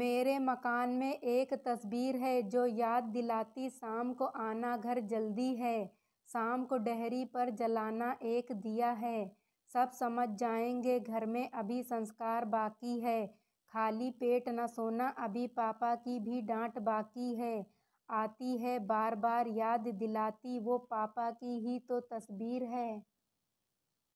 मेरे मकान में एक तस्वीर है जो याद दिलाती शाम को आना घर जल्दी है शाम को डहरी पर जलाना एक दिया है सब समझ जाएंगे घर में अभी संस्कार बाकी है खाली पेट न सोना अभी पापा की भी डांट बाकी है आती है बार बार याद दिलाती वो पापा की ही तो तस्वीर है